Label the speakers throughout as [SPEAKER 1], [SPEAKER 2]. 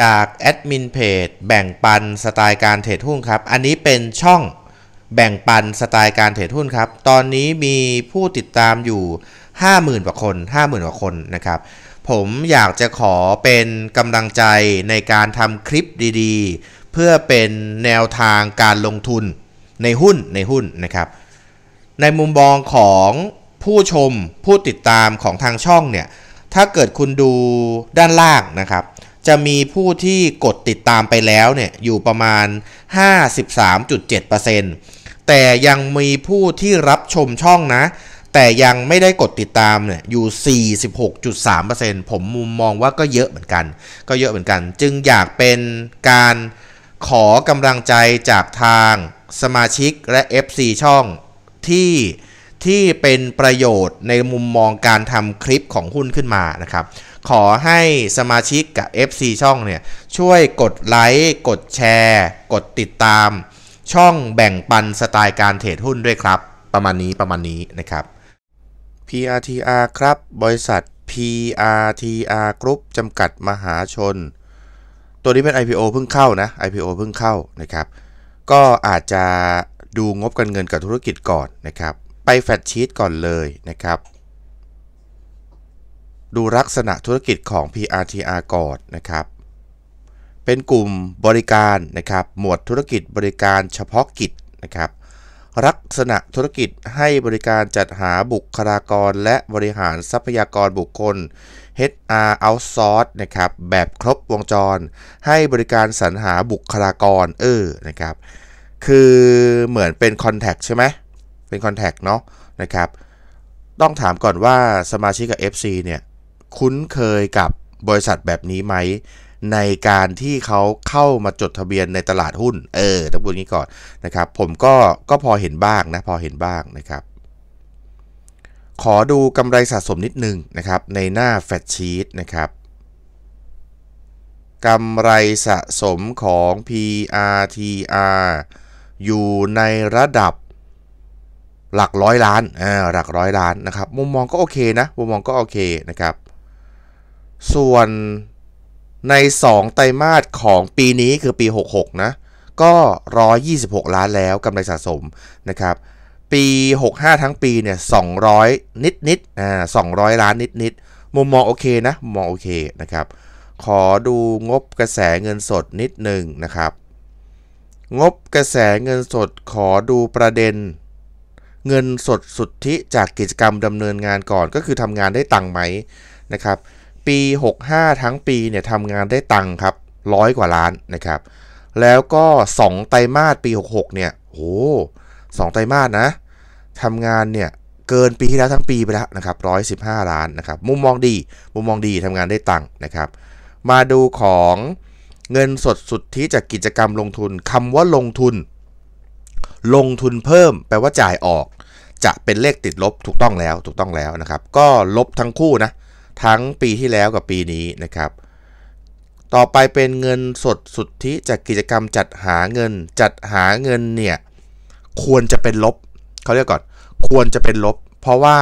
[SPEAKER 1] จากแอดมินเพจแบ่งปันสไตล์การเทรดหุ้นครับ อันนี้เป็นช่องแบ่งปันสไตล์การเทรดหุ้นครับ ตอนนี้มีผู้ติดตามอยู่ 50,000กว่าคน 50,000กว่าคนนะครับ ผมอยากจะขอเป็นกำลังใจในการทำคลิปดีๆ เพื่อเป็นแนวทางการลงทุนในหุ้นในหุ้นนะครับ ในมุมมองของผู้ชมผู้ติดตามของทางช่องเนี่ย ถ้าเกิดคุณดูด้านล่างนะครับจะมีผู้ที่กดติดตามไปแล้วเนี่ยอยู่ประมาณ 53.7%แต่ยังมีผู้ที่รับชมช่องนะ แต่ยังไม่ได้กดติดตามเนี่ยอยู่ 46.3%ผมมุมมองว่าก็เยอะเหมือนกัน ก็เยอะเหมือนกัน จึงอยากเป็นการขอกำลังใจจากทางสมาชิกและ FC ช่อง ที่ที่เป็นประโยชน์ในมุมมองการทำคลิปของหุ้นขึ้นมานะครับขอให้สมาชิกกับ FC ช่องเนี่ยช่วยกดไลค์กดแชร์ กดติดตาม ช่องแบ่งปันสไตล์การเทรดหุ้นด้วยครับประมาณนี้ประมาณนี้นะครับ PRTR ครับ บริษัท PRTR Group จำกัดมหาชน ตัวนี้เป็น IPO เพิ่งเข้านะ IPO เพิ่งเข้านะครับ ก็อาจจะดูงบการเงินกับธุรกิจก่อนนะครับ ไปแฟดชชีตก่อนเลยนะครับดูลักษณะธุรกิจของ PRTR ก่อนนะครับเป็นกลุ่มบริการนะครับหมวดธุรกิจบริการเฉพาะกิจนะครับลักษณะธุรกิจให้บริการจัดหาบุคลากร และบริหารทรัพยากรบุคคล HR outsource นะครับแบบครบวงจร ให้บริการสรรหาบุคลากรเออนะครับคือเหมือนเป็นคอนแทคใช่ไหมเป็นคอนแทคเนาะนะครับต้องถามก่อนว่าสมาชิกกับ FC เนี่ยคุ้นเคยกับบริษัทแบบนี้ไหม ในการที่เขาเข้ามาจดทะเบียนในตลาดหุ้น เออต้องพูดงี้ก่อนนะครับ ผมก็ก็พอเห็นบ้างนะ พอเห็นบ้างนะครับ ขอดูกำไรสะสมนิดนึงนะครับ ในหน้าแฟชชีตนะครับกำไรสะสมของ PRTR อยู่ในระดับหลักร้อยล้านอ่าหลักร้อยล้านนะครับ มุมมองก็โอเคนะมุมมองก็โอเคนะครับส่วนใน 2 ไตรมาสของปีนี้คือปี 66 นะ ก็ 126 ล้านแล้วกำไรสะสมนะครับ ปี 65 ทั้งปีเนี่ย200นิดนิดอ่า200 ล้านนิดนิดมุมมองโอเคนะมุมมองโอเคนะครับ ขอดูงบกระแสเงินสดนิดหนึ่งนะครับ งบกระแสเงินสดขอดูประเด็น เงินสดสุทธิจากกิจกรรมดำเนินงานก่อนก็คือทำงานได้ตังค์ไหมนะครับปี 65 ทั้งปีเนี่ยทำงานได้ตังค์ครับร้อยกว่าล้านนะครับแล้วก็ 2ไตรมาสปี 66 เนี่ยโอ้สองไตรมาสนะทำงานเนี่ยเกินปีที่แล้วทั้งปีไปแล้วนะครับร้อยสิบห้าล้านนะครับมุมมองดี มุมมองดีทำงานได้ตังค์นะครับมาดูของเงินสดสุดที่จากกิจกรรมลงทุนคำว่าลงทุน ลงทุนเพิ่มแปลว่าจ่ายออก จะเป็นเลขติดลบถูกต้องแล้วถูกต้องแล้วนะครับก็ลบทั้งคู่นะทั้งปีที่แล้วกับปีนี้นะครับต่อไปเป็นเงินสดสุทธิจากกิจกรรมจัดหาเงินจัดหาเงินเนี่ย ควรจะเป็นลบเขาเรียกก่อนควรจะเป็นลบ เพราะว่า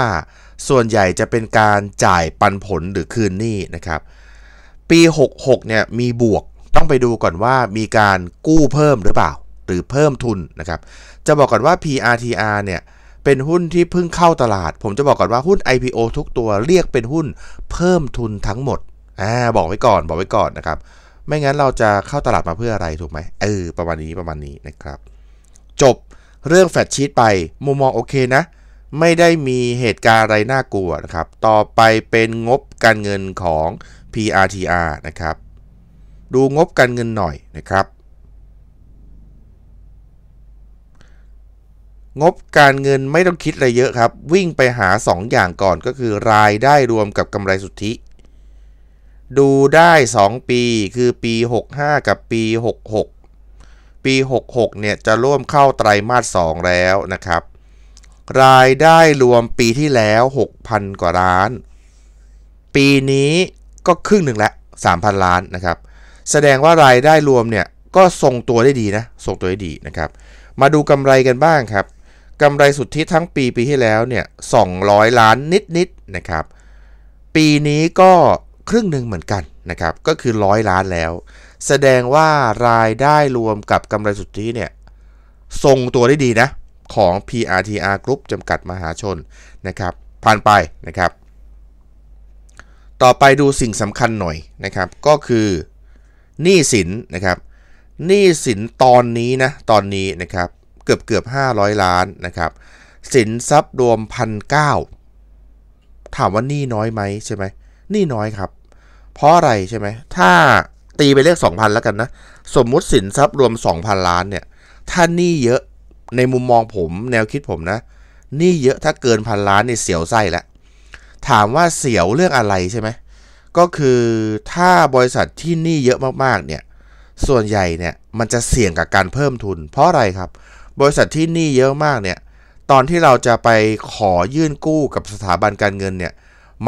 [SPEAKER 1] ส่วนใหญ่จะเป็นการจ่ายปันผลหรือคืนหนี้นะครับ ปี 66เนี่ยมีบวกต้องไปดูก่อนว่ามีการกู้เพิ่มหรือเปล่า หรือเพิ่มทุนนะครับ จะบอกก่อนว่า PRTR เนี่ยเป็นหุ้นที่เพิ่งเข้าตลาด ผมจะบอกก่อนว่าหุ้น IPO ทุกตัวเรียกเป็นหุ้น เพิ่มทุนทั้งหมดอ่าบอกไว้ก่อน บอกไว้ก่อนนะครับ ไม่งั้นเราจะเข้าตลาดมาเพื่ออะไรถูกไหม เออ ประมาณนี้ประมาณนี้นะครับ จบ เรื่องแฟดชีตไปมุมมองโอเคนะ ไม่ได้มีเหตุการณ์อะไรน่ากลัวนะครับ ต่อไปเป็นงบการเงินของ PRTR นะครับ ดูงบการเงินหน่อยนะครับงบการเงินไม่ต้องคิดอะไรเยอะครับ วิ่งไปหา2ออย่างก่อนก็คือรายได้รวมกับกำไรสุทธิ ดูได้ 2ปีคือปี65กับปี 66ปี66เนี่ยจะร่วมเข้าไตรามาส2แล้วนะครับ รายได้รวมปีที่แล้ว 6,000กว่าล้าน ปีนี้ก็ครึ่งหนึ่งละ3,000 ล้านนะครับ แสดงว่ารายได้รวมเนี่ยก็ทรงตัวได้ดีนะทรงตัวได้ดีนะครับ มาดูกำไรกันบ้างครับกำไรสุทธิทั้งปีปีที่แล้วเนี่ย200 ล้านนิดๆนนะครับ ปีนี้ก็ครึ่งหนึ่งเหมือนกันนะครับ ก็คือร้อยล้านแล้ว แสดงว่ารายได้รวมกับกำไรสุทธิเนี่ยทรงตัวได้ดีนะ ของ PRTR Group จำกัดมหาชนนะครับ ผ่านไปนะครับ ต่อไปดูสิ่งสำคัญหน่อยนะครับ ก็คือหนี้สินนะครับ หนี้สินตอนนี้นะ ตอนนี้นะครับเกือบเกือบ500 ล้านนะครับ สินทรัพย์รวมพันเก้าถามว่านี่น้อยไหมใช่ไหม นี่น้อยครับ เพราะอะไรใช่ไหม ถ้าตีไปเลข2,000 แล้วกันนะ สมมุติสินทรัพย์รวม 2,000 ล้านเนี่ย ถ้านี่เยอะ ในมุมมองผมแนวคิดผมนะ นี่เยอะถ้าเกินพันล้านเนี่ยเสียวไส้แล้ว ถามว่าเสียวเรื่องอะไรใช่ไหม ก็คือถ้าบริษัทที่นี่เยอะมากๆเนี่ย ส่วนใหญ่เนี่ยมันจะเสี่ยงกับการเพิ่มทุน เพราะอะไรครับเบริษัทที่หนี้เยอะมากเนี่ยตอนที่เราจะไปขอยื่นกู้กับสถาบันการเงินเนี่ย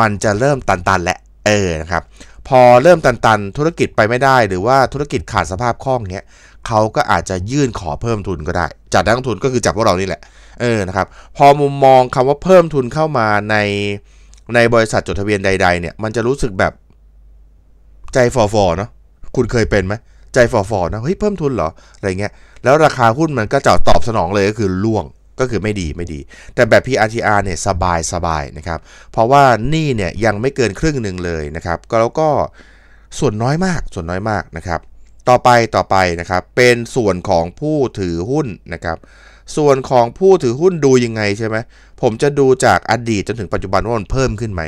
[SPEAKER 1] มันจะเริ่มตันๆ และ เออนะครับพอเริ่มตันๆ ธุรกิจไปไม่ได้ หรือว่าธุรกิจขาดสภาพคล่องเนี้ยเขาก็อาจจะยื่นขอเพิ่มทุนก็ได้จัดนักลงทุนก็คือจับพวกเรานี่แหละ เออนะครับพอมุมมองคำว่าเพิ่มทุนเข้ามาในในบริษัทจดทะเบียนใดๆเนี่ยมันจะรู้สึกแบบใจฟอฟอเนาะคุณเคยเป็นไหมใจฟอฟอนะเฮ้ยเพิ่มทุนเหรออะไรเงี้ยแล้วราคาหุ้นมันก็จะตอบสนองเลยก็คือล่วงก็คือไม่ดีไม่ดี แต่แบบ PRTR เนี่ยสบายสบายนะครับ เพราะว่านี่เนี่ยยังไม่เกินครึ่งหนึ่งเลยนะครับ ก็แล้วก็ส่วนน้อยมากส่วนน้อยมากนะครับ ต่อไปต่อไปนะครับ เป็นส่วนของผู้ถือหุ้นนะครับ ส่วนของผู้ถือหุ้นดูยังไงใช่ไหมผมจะดูจากอดีตจนถึงปัจจุบันว่ามันเพิ่มขึ้นไหม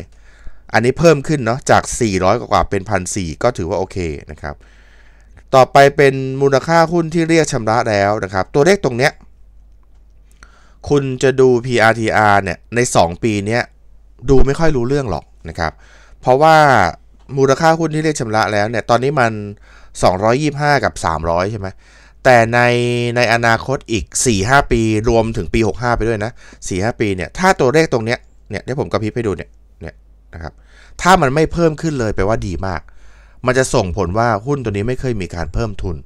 [SPEAKER 1] อันนี้เพิ่มขึ้นเนาะจาก 400 กว่าเป็น 1 4 0 0 ก็ถือว่าโอเคนะครับต่อไปเป็นมูลค่าหุ้นที่เรียกชำระแล้วนะครับตัวเลขตรงเนี้ยคุณจะดู PRTR เนี่ยใน 2 ปีนี้ดูไม่ค่อยรู้เรื่องหรอกนะครับเพราะว่ามูลค่าหุ้นที่เรียกชำระแล้วเนี่ยตอนนี้มัน 225 กับ 300 ใช่ไหมแต่ในในอนาคตอีก 4-5 ปี รวมถึงปี 65 ไปด้วยนะ 4-5 ปีเนี่ยถ้าตัวเลขตรงเนี้ยเนี่ยที่ผมกระพริบให้ดูเนี่ยเนี่ยนะครับถ้ามันไม่เพิ่มขึ้นเลยแปลว่าดีมากมันจะส่งผลว่าหุ้นตัวนี้ไม่เคยมีการเพิ่มทุน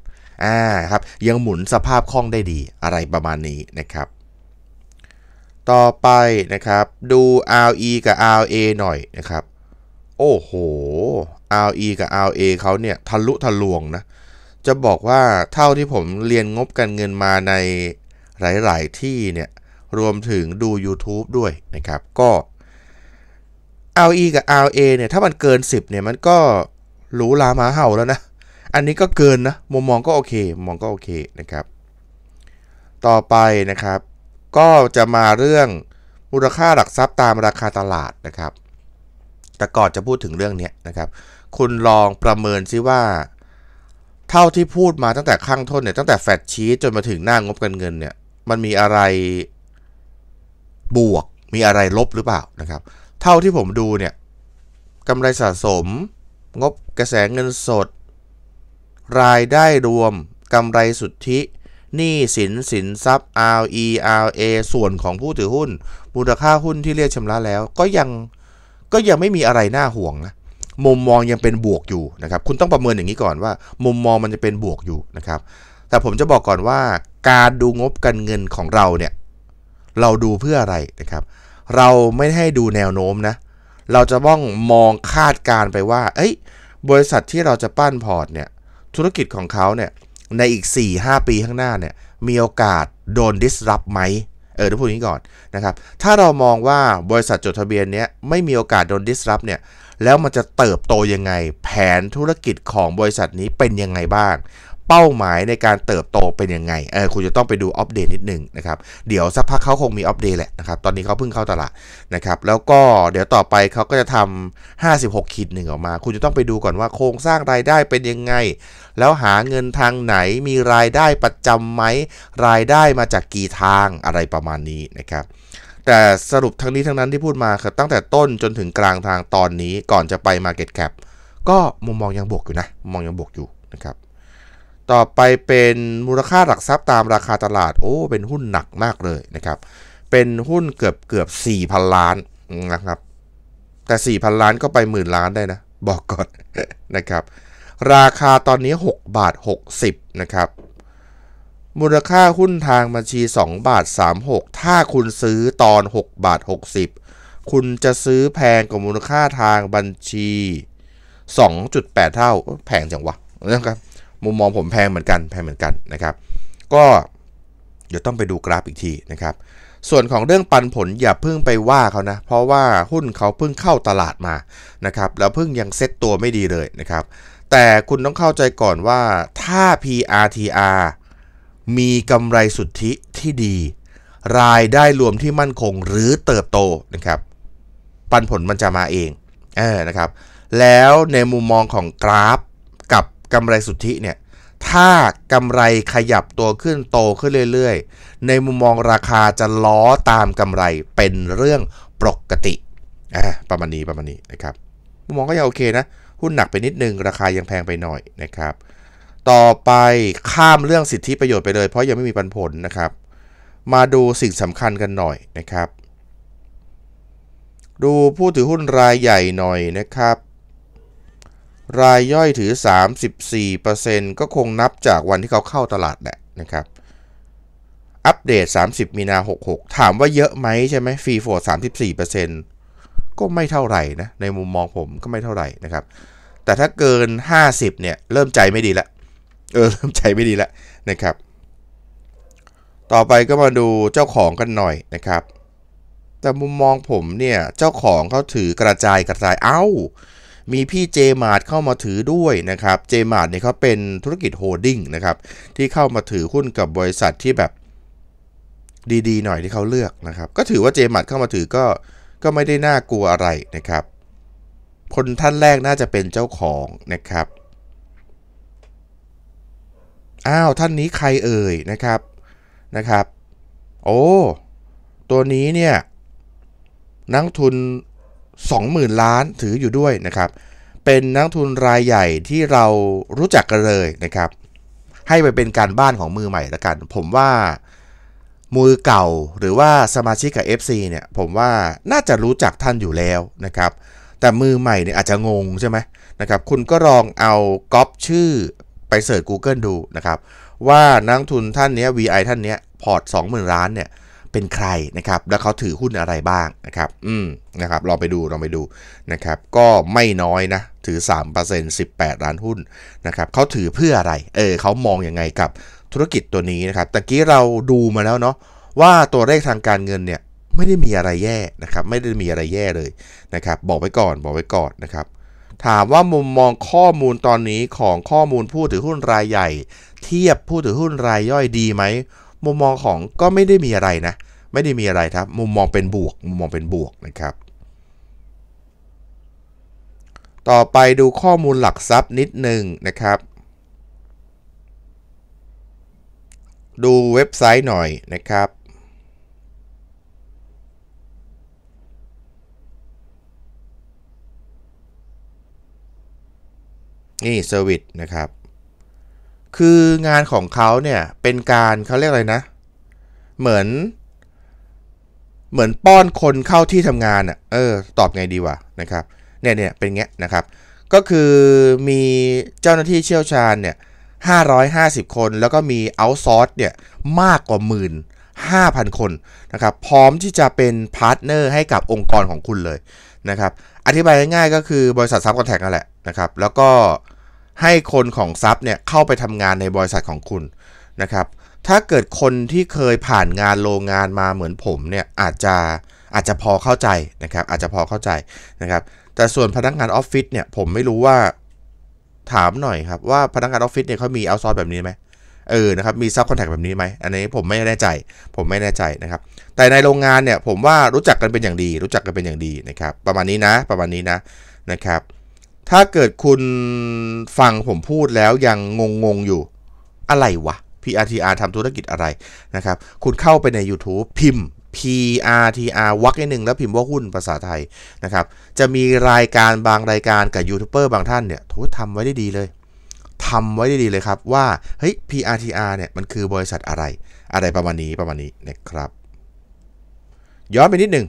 [SPEAKER 1] อ่าครับยังหมุนสภาพคล่องได้ดีอะไรประมาณนี้นะครับ ต่อไปนะครับดู RE กับ RA หน่อยนะครับ โอ้โห RE กับ RA เขาเนี่ย ทะลุทะลวงนะ จะบอกว่าเท่าที่ผมเรียนงบการเงินมาในหลาย ๆ ที่เนี่ย รวมถึงดู YouTube ด้วยนะครับ ก็ RE กับ RA เนี่ย ถ้ามันเกิน 10 เนี่ย มันก็หรูหราหมาเห่าแล้วนะ อันนี้ก็เกินนะมุมมองก็โอเค มองก็โอเคนะครับ ต่อไปนะครับ ก็จะมาเรื่องมูลค่าหลักทรัพย์ตามราคาตลาดนะครับ แต่ก่อนจะพูดถึงเรื่องนี้นะครับ คุณลองประเมินซิว่า เท่าที่พูดมาตั้งแต่ข้างท้นเนี่ย ตั้งแต่แฟดชี้จนมาถึงหน้างบการเงินเนี่ย มันมีอะไรบวก มีอะไรลบหรือเปล่านะครับ เท่าที่ผมดูเนี่ยกำไรสะสมงบกระแสเงินสด รายได้รวมกำไรสุทธิหนี้สินสินทรัพย์ RE RA ส่วนของผู้ถือหุ้นมูลค่าหุ้นที่เรียกชำระแล้ว ก็ยังก็ยังไม่มีอะไรน่าห่วงนะมุมมองยังเป็นบวกอยู่นะครับคุณต้องประเมินอย่างนี้ก่อนว่า มุมมองมันจะเป็นบวกอยู่นะครับ แต่ผมจะบอกก่อนว่า การดูงบการเงินของเราเนี่ยเราดูเพื่ออะไรนะครับ เราไม่ให้ดูแนวโน้มนะเราจะต้องมองคาดการไปว่า เอ้ย บริษัทที่เราจะปั้นพอร์ตเนี่ย ธุรกิจของเขาเนี่ย ในอีก 4-5 ปีข้างหน้าเนี่ย มีโอกาสโดน disrupt ไหมเออทุกผู้่งนี้ก่อนนะครับ ถ้าเรามองว่าบริษัทจดทะเบียนเนี้ยไม่มีโอกาสโดน disrupt เนี่ย แล้วมันจะเติบโตยังไง แผนธุรกิจของบริษัทนี้เป็นยังไงบ้างเป้าหมายในการเติบโตเป็นยังไง เออ คุณจะต้องไปดูอัปเดตนิดนึงนะครับ เดี๋ยวสักพักเขาคงมีอัปเดตแหละนะครับ ตอนนี้เขาเพิ่งเข้าตลาดนะครับ แล้วก็เดี๋ยวต่อไปเขาก็จะทำ56ขีดหนึ่งออกมา คุณจะต้องไปดูก่อนว่า โครงสร้างรายได้เป็นยังไง แล้วหาเงินทางไหน มีรายได้ประจำไหมรายได้มาจากกี่ทางอะไรประมาณนี้นะครับ แต่สรุปทั้งนี้ทั้งนั้นที่พูดมาคือตั้งแต่ต้นจนถึงกลางทางตอนนี้ก่อนจะไป Market Cap ก็มุมมองยังบวกอยู่นะ มองยังบวกอยู่นะครับต่อไปเป็นมูลค่าหลักทรัพย์ตามราคาตลาดโอ้ เป็นหุ้นหนักมากเลยนะครับ เป็นหุ้นเกือบเกือบสี่พันล้านนะครับแต่สี่พันล้านก็ไปหมื่นล้านได้นะบอกก่อนนะครับราคาตอนนี้6บาท60นะครับมูลค่าหุ้นทางบัญชี2บาท36ถ้าคุณซื้อตอน 6 บาท 60 คุณจะซื้อแพงกว่ามูลค่าทางบัญชี 2.8 เท่าแพงจังวะนะครับมุมมองผมแพงเหมือนกันแพงเหมือนกันนะครับก็เดี๋ยวต้องไปดูกราฟอีกทีนะครับ ส่วนของเรื่องปันผลอย่าเพิ่งไปว่าเขานะเพราะว่าหุ้นเขาเพิ่งเข้าตลาดมานะครับแล้วเพิ่งยังเซ็ตตัวไม่ดีเลยนะครับแต่คุณต้องเข้าใจก่อนว่าถ้า PRTR มีกำไรสุทธิที่ดี รายได้รวมที่มั่นคงหรือเติบโตนะครับ ปันผลมันจะมาเองเออนะครับแล้วในมุมมองของกราฟกำไรสุทธิเนี่ย ถ้ากำไรขยับตัวขึ้นโตขึ้นเรื่อยๆ ในมุมมองราคาจะล้อตามกำไรเป็นเรื่องปกติอ่าประมาณนี้ประมาณนี้นะครับ มุมมองก็ยังโอเคนะ หุ้นหนักไปนิดนึงราคายังแพงไปหน่อยนะครับ ต่อไปข้ามเรื่องสิทธิประโยชน์ไปเลย เพราะยังไม่มีปันผลนะครับ มาดูสิ่งสำคัญกันหน่อยนะครับ ดูผู้ถือหุ้นรายใหญ่หน่อยนะครับรายย่อยถือ 34%ก็คงนับจากวันที่เขาเข้าตลาดแหละนะครับ อัปเดต 30 มีนา 66 ถามว่าเยอะไหมใช่ไหมฟรีโฟร์34%ก็ไม่เท่าไหร่นะ ในมุมมองผมก็ไม่เท่าไหร่นะครับ แต่ถ้าเกิน 50 เนี่ย เริ่มใจไม่ดีละเออ เริ่มใจไม่ดีละนะครับ ต่อไปก็มาดูเจ้าของกันหน่อยนะครับ แต่มุมมองผมเนี่ย เจ้าของเขาถือกระจายกระจาย เอา้ามีพี่เจมาร์ดเข้ามาถือด้วยนะครับ เจมาร์ดเนี่ยเขาเป็นธุรกิจโฮดดิ้งนะครับ ที่เข้ามาถือหุ้นกับบริษัทที่แบบดีๆ หน่อยที่เขาเลือกนะครับ ก็ถือว่าเจมาร์ดเข้ามาถือก็ก็ไม่ได้น่ากลัวอะไรนะครับ คนท่านแรกน่าจะเป็นเจ้าของนะครับอ้าว ท่านนี้ใครเอ่ยนะครับนะครับ โอ้ตัวนี้เนี่ยนักทุน20,000ล้านถืออยู่ด้วยนะครับ เป็นนักทุนรายใหญ่ที่เรารู้จักกันเลยนะครับให้ไปเป็นการบ้านของมือใหม่ละกัน ผมว่ามือเก่าหรือว่าสมาชิกกับ FC เนี่ยผมว่าน่าจะรู้จักท่านอยู่แล้วนะครับแต่มือใหม่เนี่ยอาจจะงงใช่ไหมนะครับคุณก็ลองเอาก๊อปชื่อไปเสิร์ช Google ดูนะครับว่านักทุนท่านนี้ VI ท่านนี้พอร์ต 20,000ล้านเนี่ยเป็นใครนะครับแล้วเขาถือหุ้นอะไรบ้างนะครับ อืมนะครับลองไปดูลองไปดูนะครับ ก็ไม่น้อยนะถือ 3% 18 ล้านหุ้นนะครับเขาถือเพื่ออะไร เออเขามองอยังไงกับ ธุรกิจตัวนี้นะครับตะกี้เราดูมาแล้วเนาะว่าตัวเลขทางการเงินเนี่ยไม่ได้มีอะไรแย่นะครับ ไม่ได้มีอะไรแย่เลยนะครับ บอกไว้ก่อนบอกไว้ก่อนนะครับ ถามว่ามุมมองข้อมูลตอนนี้ของข้อมูลผู้ถือหุ้นรายใหญ่ เทียบผู้ถือหุ้นรายย่อยดีไหมมุมมองของก็ไม่ได้มีอะไรนะ ไม่ได้มีอะไรครับ มุมมองเป็นบวกมุมมองเป็นบวกนะครับ ต่อไปดูข้อมูลหลักทรัพย์นิดหนึ่งนะครับ ดูเว็บไซต์หน่อยนะครับนี่เซอร์วิสนะครับคืองานของเขาเนี่ยเป็นการเขาเรียกอะไรนะ เหมือนเหมือนป้อนคนเข้าที่ทำงานอะ่ะเออ ตอบไงดีวะนะครับ เนี่ยเนี่ยเป็นเงี้ยนะครับ ก็คือมีเจ้าหน้าที่เชี่ยวชาญเนี่ย550 คนแล้วก็มีเอาซอร์สเนี่ยมากกว่าหมื่น5,000 คนนะครับพร้อมที่จะเป็นพาร์ทเนอร์ให้กับองค์กรของคุณเลยนะครับ อธิบายง่ายๆ ก็คือบริษัทซับคอนแทคนั่นแหละนะครับ แล้วก็เให้คนของซับเนี่ยเข้าไปทำงานในบริษัทของคุณนะครับ ถ้าเกิดคนที่เคยผ่านงานโรงงานมาเหมือนผมเนี่ยอาจจะอาจจะพอเข้าใจนะครับ อาจจะพอเข้าใจนะครับ แต่ส่วนพนักงานออฟฟิศเนี่ย ผมไม่รู้ว่าถามหน่อยครับว่าพนักงานออฟฟิศเนี่ยเขามีเอาซอร์แบบนี้ไหมเออ นะครับมีซับคอนแทคแบบนี้ไหม อันนี้ผมไม่แน่ใจ ผมไม่แน่ใจนะครับ แต่ในโรงงานเนี่ยผมว่ารู้จักกันเป็นอย่างดี รู้จักกันเป็นอย่างดีนะครับ ประมาณนี้นะ ประมาณนี้นะนะครับถ้าเกิดคุณฟังผมพูดแล้วยังงงงอยู่อะไรวะ PRTR ทำธุรกิจอะไรนะครับ คุณเข้าไปใน YouTube พิมพ์ PRTR วักนิดหนึ่งแล้วพิมพ์ว่าหุ้นภาษาไทยนะครับ จะมีรายการบางรายการกับยูทูบเบอร์บางท่านเนี่ยทุกทำไว้ได้ดีเลยทำไว้ได้ดีเลยครับว่าเฮ้ย PRTR เนี่ยมันคือบริษัทอะไร อะไรประมาณนี้ประมาณนี้นะครับย้อนไปนิดหนึ่ง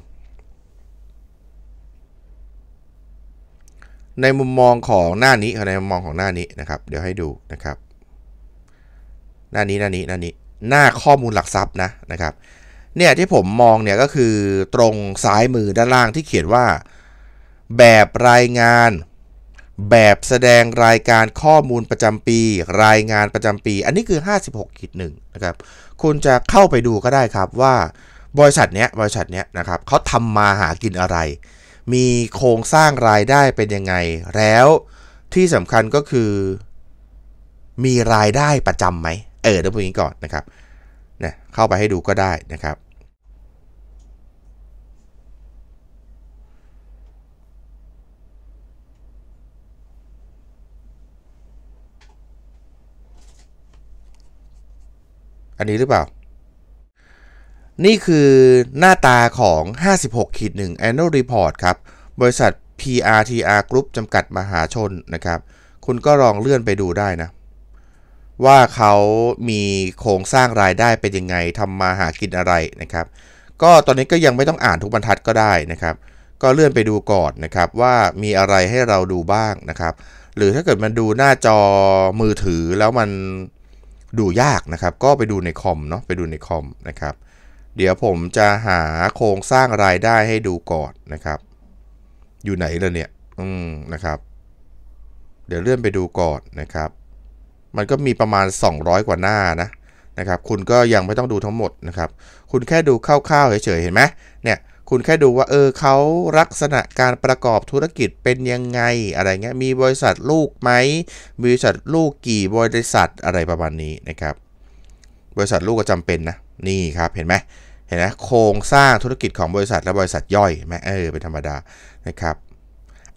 [SPEAKER 1] ในมุมมองของหน้านี้ในมุมมองของหน้านี้นะครับ เดี๋ยวให้ดูนะครับ หน้านี้หน้านี้หน้านี้หน้าข้อมูลหลักทรัพย์นะนะครับเนี่ยที่ผมมองเนี่ยก็คือตรงซ้ายมือด้านล่างที่เขียนว่า แบบรายงาน แบบแสดงรายการข้อมูลประจำปี รายงานประจำปี อันนี้คือ 5 6หนะครับคุณจะเข้าไปดูก็ได้ครับว่าบริษัทเนี้ยบริษัทเนี้ยนะครับเขาทำมาหากินอะไรมีโครงสร้างรายได้เป็นยังไง แล้วที่สำคัญก็คือ มีรายได้ประจำไหม เออเดี๋ยวพูดนี้ก่อนนะครับเนี่ยเข้าไปให้ดูก็ได้นะครับ อันนี้หรือเปล่านี่คือหน้าตาของ 56-1 Annual Report ครับบริษัท PRTR Group จำกัดมหาชนนะครับ คุณก็ลองเลื่อนไปดูได้นะว่าเขามีโครงสร้างรายได้เป็นยังไงทำมาหากินอะไรนะครับ ก็ตอนนี้ก็ยังไม่ต้องอ่านทุกบรรทัดก็ได้นะครับ ก็เลื่อนไปดูก่อนนะครับ ว่ามีอะไรให้เราดูบ้างนะครับ หรือถ้าเกิดมันดูหน้าจอมือถือแล้วมันดูยากนะครับ ก็ไปดูในคอมเนาะไปดูในคอมนะครับเดี๋ยวผมจะหาโครงสร้างรายได้ให้ดูก่อนนะครับ อยู่ไหนล่ะเนี่ย อืมนะครับ เดี๋ยวเลื่อนไปดูก่อนนะครับ มันก็มีประมาณ 200 กว่าหน้านะ นะครับ คุณก็ยังไม่ต้องดูทั้งหมดนะครับ คุณแค่ดูคร่าวๆเฉยๆ เห็นไหมเนี่ย คุณแค่ดูว่าเออเขาลักษณะการประกอบธุรกิจเป็นยังไงอะไรเงี้ย มีบริษัทลูกไหม บริษัทลูกกี่บริษัทอะไรประมาณนี้นะครับ บริษัทลูกก็จำเป็นนะนี่ครับเห็นไหมเห็นไหมโครงสร้างธุรกิจของบริษัทและบริษัทย่อยไหมเออเป็นธรรมดานะครับ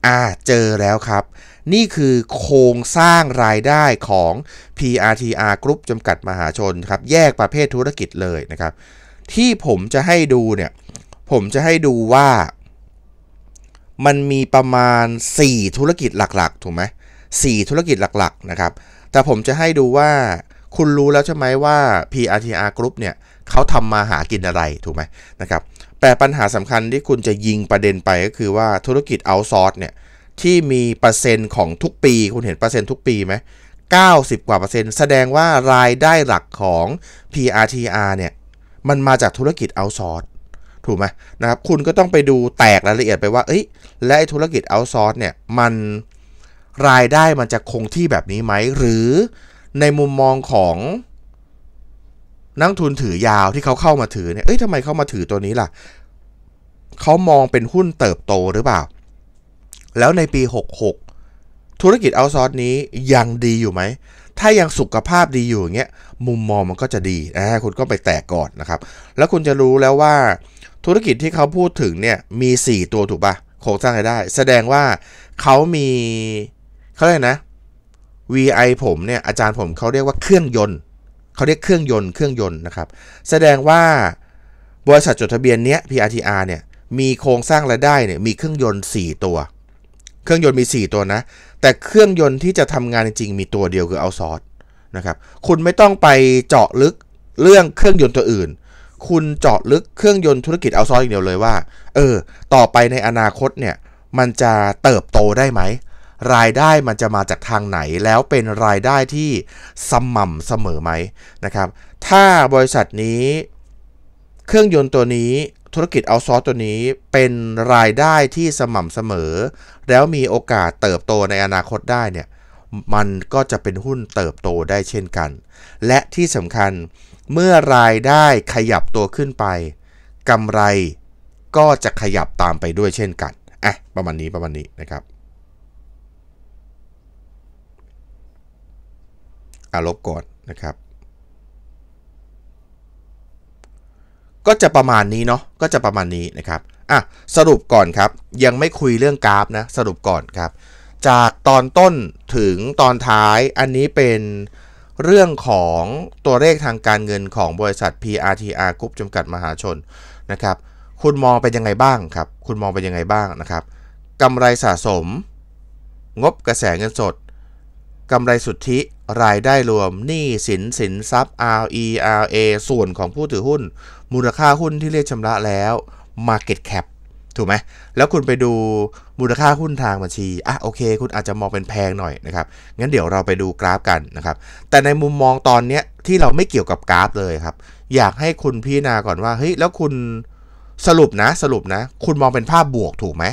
[SPEAKER 1] อ่าเจอแล้วครับ นี่คือโครงสร้างรายได้ของ PRTR Group จำกัดมหาชนครับแยกประเภทธุรกิจเลยนะครับ ที่ผมจะให้ดูเนี่ยผมจะให้ดูว่า มันมีประมาณ 4 ธุรกิจหลักๆถูกไหมสธุรกิจหลักๆนะครับแต่ผมจะให้ดูว่าคุณรู้แล้วใช่ไหมว่า PRTR Group เนี่ยเขาทำมาหากินอะไรถูกไหมนะครับแต่ปัญหาสำคัญที่คุณจะยิงประเด็นไปก็คือว่าธุรกิจเอาซอร์สเนี่ยที่มีเปอร์เซ็นต์ของทุกปี คุณเห็นเปอร์เซ็นต์ทุกปีไหม90 กว่าเปอร์เซ็นต์แสดงว่ารายได้หลักของ PRTR เนี่ยมันมาจากธุรกิจเอาซอร์สถูกไหมนะครับคุณก็ต้องไปดูแตกรายละเอียดไปว่าเอ้ยและธุรกิจเอาซอร์สเนี่ยมันรายได้มันจะคงที่แบบนี้ไหมหรือในมุมมองของนักทุนถือยาวที่เขาเข้ามาถือเนี่ย เอ้ยทำไมเขามาถือตัวนี้ล่ะ เขามองเป็นหุ้นเติบโตหรือเปล่า แล้วในปี 66 ธุรกิจเอาซอร์สนี้ยังดีอยู่ไหม ถ้ายังสุขภาพดีอยู่อย่างเงี้ยมุมมองมันก็จะดีนะคุณก็ไปแตกก่อนนะครับ แล้วคุณจะรู้แล้วว่า ธุรกิจที่เขาพูดถึงเนี่ยมี 4ตัวถูกปะ่ะโครงสร้างรายได้ แสดงว่าเขามีเขาเรียกนะ VI ผมเนี่ยอาจารย์ผมเขาเรียกว่าเครื่องยนต์เขาเรียกเครื่องยนต์เครื่องยนต์นะครับ แสดงว่าบริษัทจดทะเบียนเนี้ย PRTR เนี่ยมีโครงสร้างรายได้เนี่ยมีเครื่องยนต์ 4 ตัว เครื่องยนต์มี 4 ตัวนะ แต่เครื่องยนต์ที่จะทำงานจริงมีตัวเดียวคือเอาซอร์สนะครับคุณไม่ต้องไปเจาะลึกเรื่องเครื่องยนต์ตัวอื่น คุณเจาะลึกเครื่องยนต์ธุรกิจเอาซอร์สอย่างเดียวเลยว่าเออต่อไปในอนาคตเนี่ยมันจะเติบโตได้ไหมรายได้มันจะมาจากทางไหน แล้วเป็นรายได้ที่สม่ำเสมอไหมนะครับ ถ้าบริษัทนี้เครื่องยนต์ตัวนี้ธุรกิจเอาซอสตัวนี้เป็นรายได้ที่สม่ำเสมอ แล้วมีโอกาสเติบโตในอนาคตได้เนี่ยมันก็จะเป็นหุ้นเติบโตได้เช่นกัน และที่สำคัญเมื่อรายได้ขยับตัวขึ้นไปกำไรก็จะขยับตามไปด้วยเช่นกันอ่ะประมาณนี้ประมาณนี้นะครับาลบก่อนนะครับก็จะประมาณนี้เนาะก็จะประมาณนี้นะครับอ่ะสรุปก่อนครับยังไม่คุยเรื่องกราฟนะสรุปก่อนครับ จากตอนต้นถึงตอนท้ายอันนี้เป็นเรื่องของตัวเลขทางการเงินของบริษัท PRTR Group จำกัดมหาชนนะครับคุณมองไปยังไงบ้างครับคุณมองไปยังไงบ้างนะครับกำไรสะสม งบกระแสเงินสดกำไรสุทธิรายได้รวมหนี้สินสินทรัพย์ RE RA ส่วนของผู้ถือหุ้น มูลค่าหุ้นที่เรียกชำระแล้ว Market Cap ถูกไหม แล้วคุณไปดูมูลค่าหุ้นทางบัญชี อ่ะ โอเค คุณอาจจะมองเป็นแพงหน่อยนะครับ งั้นเดี๋ยวเราไปดูกราฟกันนะครับ แต่ในมุมมองตอนเนี้ยที่เราไม่เกี่ยวกับกราฟเลยครับ อยากให้คุณพี่นาก่อนว่า เฮ้ย แล้วคุณสรุปนะ สรุปนะ คุณมองเป็นภาพบวกถูกไหม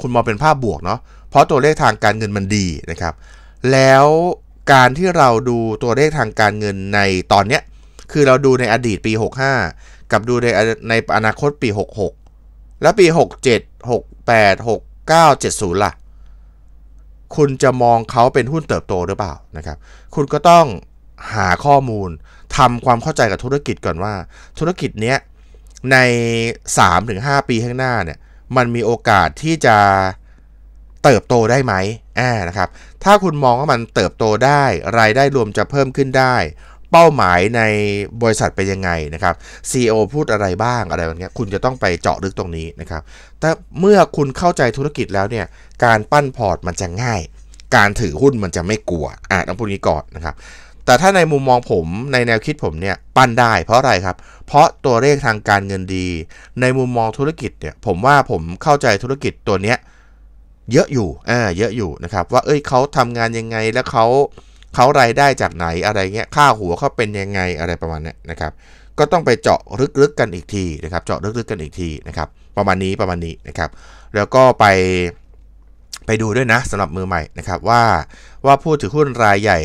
[SPEAKER 1] คุณมองเป็นภาพบวกเนาะ เพราะตัวเลขทางการเงินมันดีนะครับ แล้วการที่เราดูตัวเลขทางการเงินในตอนเนี้ยคือเราดูในอดีตปี 65 กับดูในในอนาคตปี 66 และปี 67 68 69 70 ล่ะ คุณจะมองเขาเป็นหุ้นเติบโตหรือเปล่านะครับคุณก็ต้องหาข้อมูลทำความเข้าใจกับธุรกิจก่อนว่า ธุรกิจเนี้ยใน 3-5 ปีข้างหน้าเนี่ยมันมีโอกาสที่จะเติบโตได้ไหมแอนะครับถ้าคุณมองว่ามันเติบโตได้ รายได้รวมจะเพิ่มขึ้นได้ เป้าหมายในบริษัทเป็นยังไงนะครับ CEO พูดอะไรบ้างอะไรแบบนี้คุณจะต้องไปเจาะลึกตรงนี้นะครับแต่เมื่อคุณเข้าใจธุรกิจแล้วเนี่ยการปั้นพอร์ตมันจะง่าย การถือหุ้นมันจะไม่กลัวอ่ะต้องพูดงี้ก่อนนะครับแต่ถ้าในมุมมองผมในแนวคิดผมเนี่ยปั้นได้เพราะอะไรครับ เพราะตัวเลขทางการเงินดี ในมุมมองธุรกิจเนี่ย ผมว่าผมเข้าใจธุรกิจตัวเนี้ยเยอะอยู่อ่าเยอะอยู่นะครับ ว่า เอ้ยเขาทำงานยังไง แล้วเขาเขารายได้จากไหน อะไรเงี้ย ค่าหัวเขาเป็นยังไง อะไรประมาณนี้นะครับ ก็ต้องไปเจาะลึกๆกันอีกทีนะครับ เจาะลึกๆกันอีกทีนะครับ ประมาณนี้ ประมาณนี้นะครับ แล้วก็ไป ไปดูด้วยนะสำหรับมือใหม่นะครับว่า ว่าผู้ถือหุ้นรายใหญ่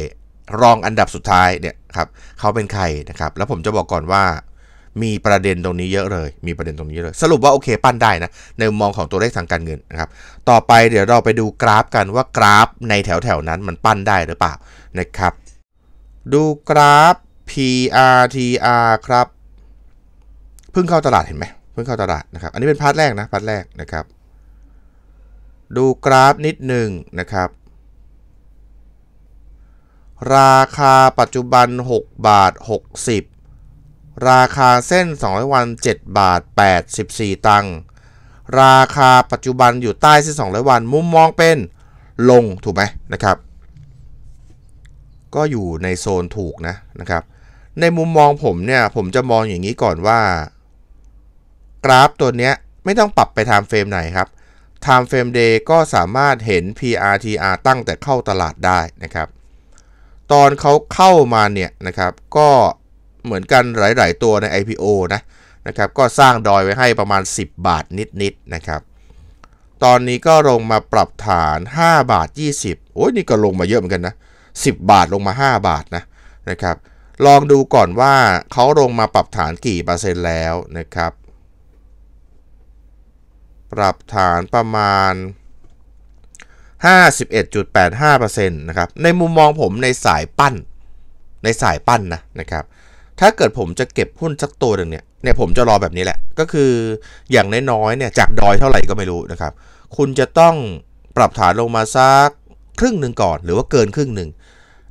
[SPEAKER 1] รองอันดับสุดท้ายเนี่ยครับเขาเป็นใครนะครับ แล้วผมจะบอกก่อนว่ามีประเด็นตรงนี้เยอะเลย มีประเด็นตรงนี้เลย สรุปว่าโอเคปั้นได้นะ ในมุมมองของตัวเลขทางการเงินนะครับ ต่อไปเดี๋ยวเราไปดูกราฟกันว่ากราฟในแถวแถวนั้นมันปั้นได้หรือเปล่านะครับ ดูกราฟ PRTR ครับ เพิ่งเข้าตลาดเห็นไหมเพิ่งเข้าตลาดนะครับ อันนี้เป็นพาร์ทแรกนะ พาร์ทแรกนะครับ ดูกราฟนิดหนึ่งนะครับ ราคาปัจจุบัน 6 บาท 60ราคาเส้น 200 วัน7 บาท84ตังค์ราคาปัจจุบันอยู่ใต้เส้น200 วัน มุมมองเป็นลงถูกไหมนะครับก็อยู่ในโซนถูกนะนะครับ ในมุมมองผมเนี่ยผมจะมองอย่างนี้ก่อนว่า กราฟตัวเนี้ยไม่ต้องปรับไปทมเฟรมไหนครับไทมเฟรมเดย์ก็สามารถเห็น PRTR ตั้งแต่เข้าตลาดได้นะครับ ตอนเขาเข้ามาเนี่ยนะครับก็เหมือนกันหลาย ๆ ตัวใน IPO นะนะครับก็สร้างดอยไว้ให้ประมาณ 10 บาทนิดๆนนะครับ ตอนนี้ก็ลงมาปรับฐาน 5 บาท 20 โอ้ยนี่ก็ลงมาเยอะเหมือนกันนะ 10 บาทลงมา 5 บาทนะนะครับ ลองดูก่อนว่าเขาลงมาปรับฐานกี่เปอร์เซ็นต์แล้วนะครับ ปรับฐานประมาณ 51.85%นะครับในมุมมองผมในสายปั้น ในสายปั้นนะนะครับถ้าเกิดผมจะเก็บหุ้นสักตัวหนึ่งเนี่ยเนี่ยผมจะรอแบบนี้แหละก็คืออย่างน้อยๆเนี่ยจากดอยเท่าไหร่ก็ไม่รู้นะครับคุณจะต้องปรับฐานลงมาสักครึ่งหนึ่งก่อน หรือว่าเกินครึ่งหนึ่ง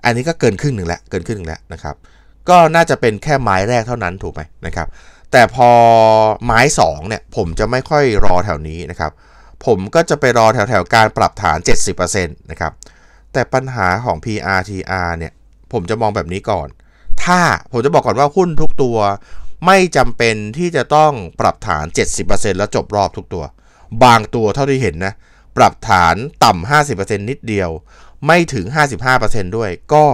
[SPEAKER 1] อันนี้ก็เกินครึ่งหนึ่งแล้วเกินครึ่งหนึ่งแล้วนะครับก็น่าจะเป็นแค่ไม้แรกเท่านั้นถูกไหมนะครับแต่พอไม้2เนี่ยผมจะไม่ค่อยรอแถวนี้นะครับผมก็จะไปรอแถวแถวการปรับฐาน 70%นะครับแต่ปัญหาของ PRTR เนี่ยผมจะมองแบบนี้ก่อนถ้าผมจะบอกก่อนว่าหุ้นทุกตัวไม่จำเป็นที่จะต้องปรับฐาน 70%แล้วจบรอบทุกตัว บางตัวเท่าที่เห็นนะ ปรับฐานต่ำ 50%นิดเดียว ไม่ถึง 55%ด้วย ก็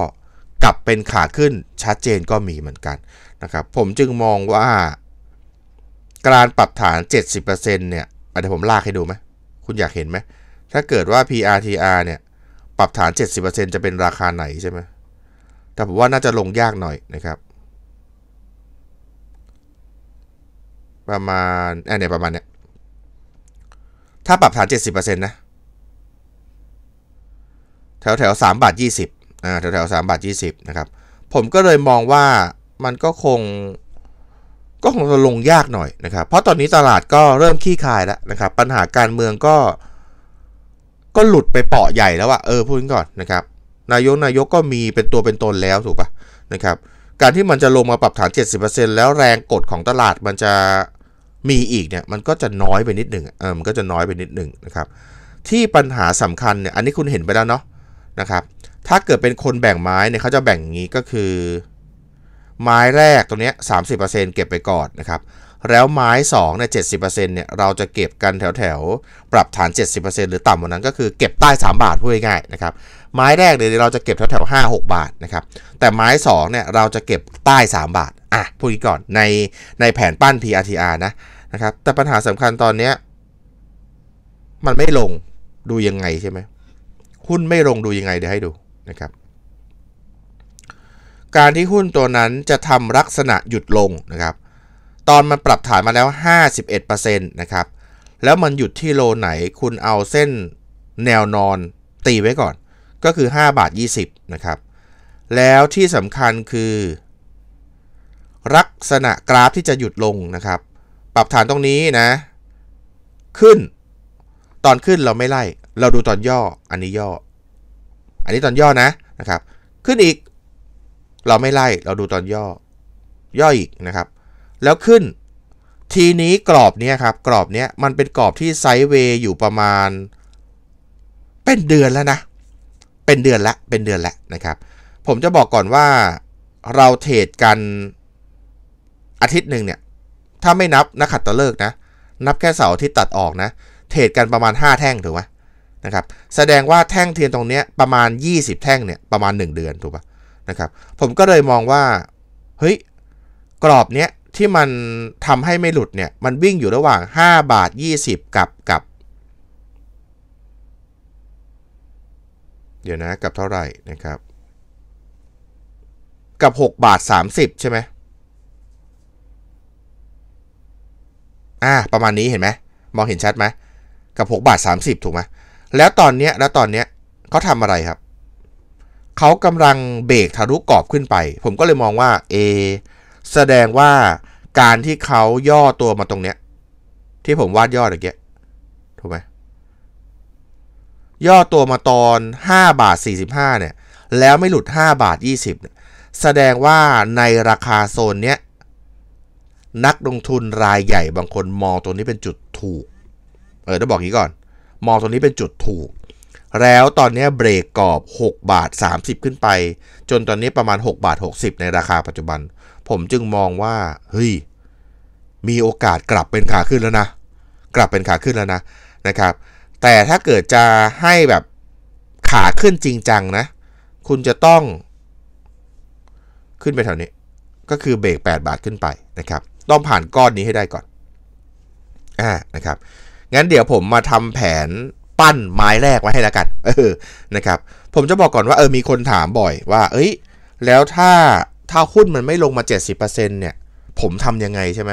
[SPEAKER 1] กลับเป็นขาขึ้นชัดเจนก็มีเหมือนกันนะครับผมจึงมองว่าการปรับฐาน 70%เนี่ยเดี๋ยวผมลากให้ดูไหม คุณอยากเห็นไหม ถ้าเกิดว่า PRTR เนี่ย ปรับฐาน 70%จะเป็นราคาไหนใช่ไหมแต่ผมว่าน่าจะลงยากหน่อยนะครับ ประมาณอันี่ยประมาณเนี้ยถ้าปรับฐาน 70%นะแถวแถวสามบาทยี่สิบอ่าแถวแถวสามบาทยี่สิบนะครับผมก็เลยมองว่ามันก็คงก็คงจะลงยากหน่อยนะครับเพราะตอนนี้ตลาดก็เริ่มขี้คายแล้วนะครับปัญหาการเมืองก็ก็หลุดไปเปาะใหญ่แล้วอะเออพูดก่อนนะครับนายกนายกก็มีเป็นตัวเป็นตนแล้วถูกปะนะครับ การที่มันจะลงมาปรับฐาน 70%แล้วแรงกดของตลาดมันจะมีอีกเนี่ยมันก็จะน้อยไปนิดหนึ่งเออมันก็จะน้อยไปนิดหนึ่งนะครับ ที่ปัญหาสำคัญเนี่ยอันนี้คุณเห็นไปแล้วเนาะนะครับ ถ้าเกิดเป็นคนแบ่งไม้เนี่ยเขาจะแบ่งงี้ก็คือ ไม้แรกตรงเนี้ยสาเก็บไปก่อนนะครับแล้วไม้2เน70%เ็เนี่ยเราจะเก็บกันแถวแถวปรับฐาน 70%หรือต่ำกว่านั้นก็คือเก็บใต้ 3 บาท พูดง่ายๆนะครับไม้แรกเดี๋ยวเราจะเก็บแถวแถวห้าหกบาทนะครับ แต่ไม้ 2เนี่ยเราจะเก็บใต้ 3 บาทอ่ะพูดก่อนในในแผนปั้น PRTR นะนะครับ แต่ปัญหาสำคัญตอนเนี้ย มันไม่ลงดูยังไงใช่ไหมหุ้นไม่ลงดูยังไง เดี๋ยวให้ดูนะครับ การที่หุ้นตัวนั้นจะทำลักษณะหยุดลงนะครับตอนมันปรับฐานมาแล้ว 51%นะครับ แล้วมันหยุดที่โลไหน คุณเอาเส้นแนวนอนตีไว้ก่อน ก็คือ 5 บาท 20 นะครับ แล้วที่สำคัญคือ ลักษณะกราฟที่จะหยุดลงนะครับ ปรับฐานตรงนี้นะ ขึ้น ตอนขึ้นเราไม่ไล่ เราดูตอนย่อ อันนี้ย่อ อันนี้ตอนย่อนะนะครับ ขึ้นอีก เราไม่ไล่ เราดูตอนย่อ ย่ออีกนะครับแล้วขึ้นทีนี้กรอบเนี้ยครับกรอบเนี้ยมันเป็นกรอบที่ไซด์เวย์อยู่ประมาณ เป็นเดือนแล้วนะ เป็นเดือนละเป็นเดือนละนะครับ ผมจะบอกก่อนว่าเราเทรดกันอาทิตย์หนึ่งเนี่ยถ้าไม่นับนักขัดตะเลิกนะ นับแค่เสาร์ที่ตัดออกนะเทรดกันประมาณ 5 แท่งถูกไหมนะครับแสดงว่าแท่งเทียนตรงเนี้ยประมาณ 20 แท่งเนี่ยประมาณ 1 เดือนถูกปะนะครับผมก็เลยมองว่าเฮ้ยกรอบเนี้ยที่มันทำให้ไม่หลุดเนี่ย มันวิ่งอยู่ระหว่าง 5 บาท 20 กับกับเดี๋ยวนะกับเท่าไหร่นะครับ กับ 6 บาท 30 ใช่ไหมอ่าประมาณนี้เห็นไหมมองเห็นชัดไหมกับ 6 บาท 30 ถูกไหมแล้วตอนเนี้ยแล้วตอนเนี้ยเขาทำอะไรครับ เขากำลังเบรกทะลุกรอบขึ้นไป ผมก็เลยมองว่าเอแสดงว่าการที่เขาย่อตัวมาตรงเนี้ย ที่ผมวาดย่อตะเกียถูกไหมย่อตัวมาตอน5บาท45 เนี่ย แล้วไม่หลุด5บาท20 เนี่ย แสดงว่าในราคาโซนเนี้ยนักลงทุนรายใหญ่บางคนมองตัวนี้เป็นจุดถูก เออต้องบอกงี้ก่อน มองตัวนี้เป็นจุดถูก แล้วตอนนี้เบรกกรอบ6บาท30ขึ้นไป จนตอนนี้ประมาณ6บาท60ในราคาปัจจุบันผมจึงมองว่าเฮ้ยมีโอกาสกลับเป็นขาขึ้นแล้วนะ กลับเป็นขาขึ้นแล้วนะนะครับ แต่ถ้าเกิดจะให้แบบขาขึ้นจริงจังนะ คุณจะต้อง ขึ้นไปแถวนี้ ก็คือเบรก8 บาทขึ้นไปนะครับ ต้องผ่านก้อนนี้ให้ได้ก่อนอ่านะครับ งั้นเดี๋ยวผมมาทำแผนปั้นไม้แรกไว้ให้แล้วกันเออนะครับ ผมจะบอกก่อนว่าเออมีคนถามบ่อยว่า เอ้ยแล้วถ้าถ้าหุ้นมันไม่ลงมา 70%เนี่ยผมทำยังไงใช่ไหม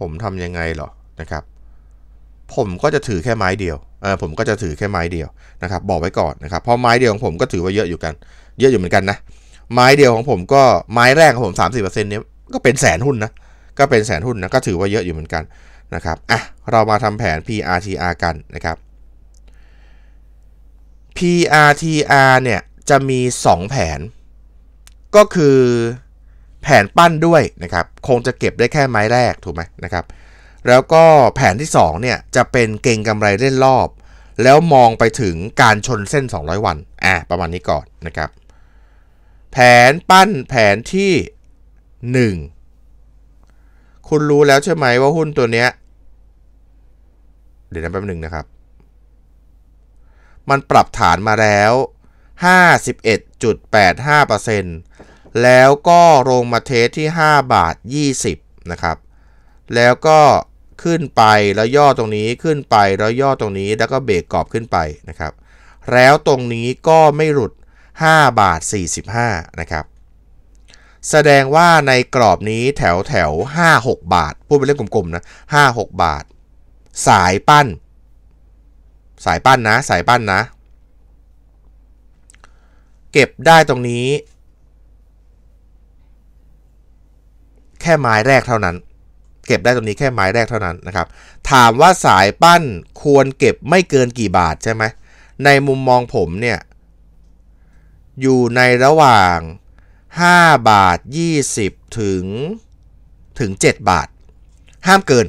[SPEAKER 1] ผมทำยังไงหรอนะครับ ผมก็จะถือแค่ไม้เดียวเออผมก็จะถือแค่ไม้เดียวนะครับ บอกไว้ก่อนนะครับเพราะไม้เดียวของผมก็ถือว่าเยอะอยู่กัน เยอะอยู่เหมือนกันนะไม้เดียวของผมก็ไม้แรกของผม30%เนี้ยก็เป็นแสนหุ้นนะก็เป็นแสนหุ้นนะก็ถือว่าเยอะอยู่เหมือนกันนะครับอ่ะเรามาทำแผน PRTR กันนะครับ PRTR เนี่ยจะมี 2 แผนก็คือแผนปั้นด้วยนะครับ คงจะเก็บได้แค่ไม้แรกถูกไหมนะครับแล้วก็แผนที่2เนี่ยจะเป็นเก่งกำไรเล่นรอบ แล้วมองไปถึงการชนเส้น 200 วันอ่ะประมาณนี้ก่อนนะครับ แผนปั้นแผนที่ 1 คุณรู้แล้วใช่ไหมว่าหุ้นตัวเนี้ยเดี๋ยวนะแป๊บหนึ่งนะครับ มันปรับฐานมาแล้ว 51.85%แล้วก็ลงมาเทสที่ 5 บาท20นะครับ แล้วก็ขึ้นไปแล้วย่อตรงนี้ขึ้นไปแล้วย่อตรงนี้ แล้วก็เบรกกรอบขึ้นไปนะครับ แล้วตรงนี้ก็ไม่หลุด 5 บาท 45 นะครับ แสดงว่าในกรอบนี้แถวแถว5 6 บาท พูดเป็นเรื่อกลม ๆ นะ5 6 บาท สายปั้น สายปั้นนะสายปั้นนะ เก็บได้ตรงนี้แค่ไม้แรกเท่านั้น เก็บได้ตรงนี้แค่ไม้แรกเท่านั้นนะครับถามว่าสายปั้นควรเก็บไม่เกินกี่บาทใช่ไหมในมุมมองผมเนี่ยอยู่ในระหว่าง 5 บาท20ถึงถึง 7 บาท ห้ามเกิน